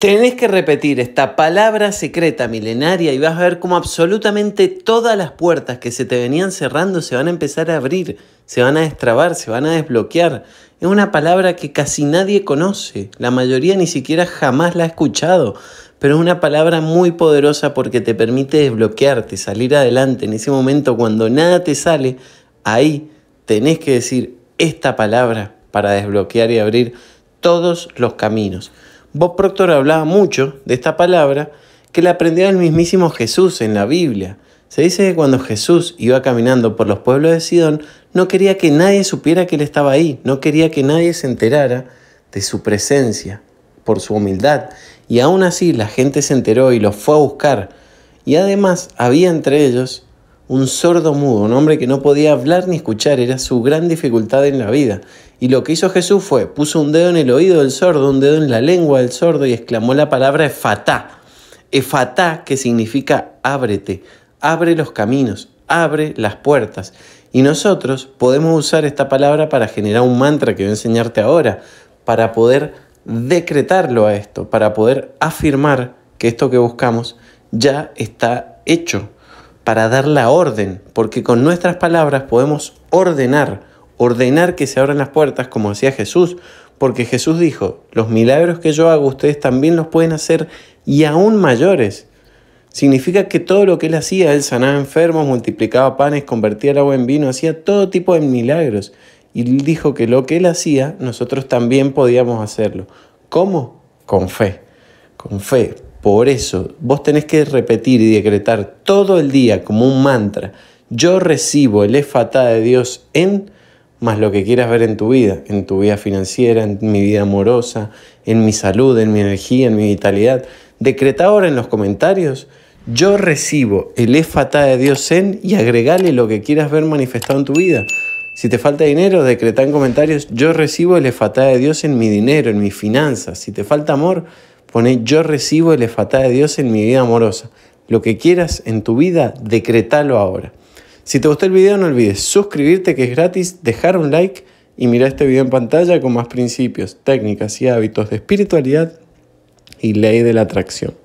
Tenés que repetir esta palabra secreta milenaria y vas a ver cómo absolutamente todas las puertas que se te venían cerrando se van a empezar a abrir, se van a destrabar, se van a desbloquear. Es una palabra que casi nadie conoce, la mayoría ni siquiera jamás la ha escuchado, pero es una palabra muy poderosa porque te permite desbloquearte, salir adelante. En ese momento cuando nada te sale, ahí tenés que decir esta palabra para desbloquear y abrir todos los caminos. Bob Proctor hablaba mucho de esta palabra que la aprendió el mismísimo Jesús en la Biblia. Se dice que cuando Jesús iba caminando por los pueblos de Sidón, no quería que nadie supiera que él estaba ahí, no quería que nadie se enterara de su presencia, por su humildad. Y aún así la gente se enteró y los fue a buscar. Y además había entre ellos un sordo mudo, un hombre que no podía hablar ni escuchar, era su gran dificultad en la vida. Y lo que hizo Jesús fue, puso un dedo en el oído del sordo, un dedo en la lengua del sordo y exclamó la palabra efatá. Efatá que significa ábrete, abre los caminos, abre las puertas. Y nosotros podemos usar esta palabra para generar un mantra que voy a enseñarte ahora, para poder decretarlo a esto, para poder afirmar que esto que buscamos ya está hecho, para dar la orden, porque con nuestras palabras podemos ordenar, ordenar que se abran las puertas como decía Jesús, porque Jesús dijo, los milagros que yo hago ustedes también los pueden hacer y aún mayores. Significa que todo lo que él hacía, él sanaba enfermos, multiplicaba panes, convertía el agua en vino, hacía todo tipo de milagros. Y dijo que lo que él hacía, nosotros también podíamos hacerlo. ¿Cómo? Con fe. Con fe. Por eso, vos tenés que repetir y decretar todo el día como un mantra. Yo recibo el efatá de Dios en más lo que quieras ver en tu vida, en tu vida financiera, en mi vida amorosa, en mi salud, en mi energía, en mi vitalidad. Decreta ahora en los comentarios. Yo recibo el efatá de Dios en y agregale lo que quieras ver manifestado en tu vida. Si te falta dinero, decreta en comentarios, yo recibo el efatá de Dios en mi dinero, en mis finanzas. Si te falta amor, Pone, yo recibo el efatá de Dios en mi vida amorosa. Lo que quieras en tu vida, decretalo ahora. Si te gustó el video, no olvides suscribirte que es gratis, dejar un like y mirar este video en pantalla con más principios, técnicas y hábitos de espiritualidad y ley de la atracción.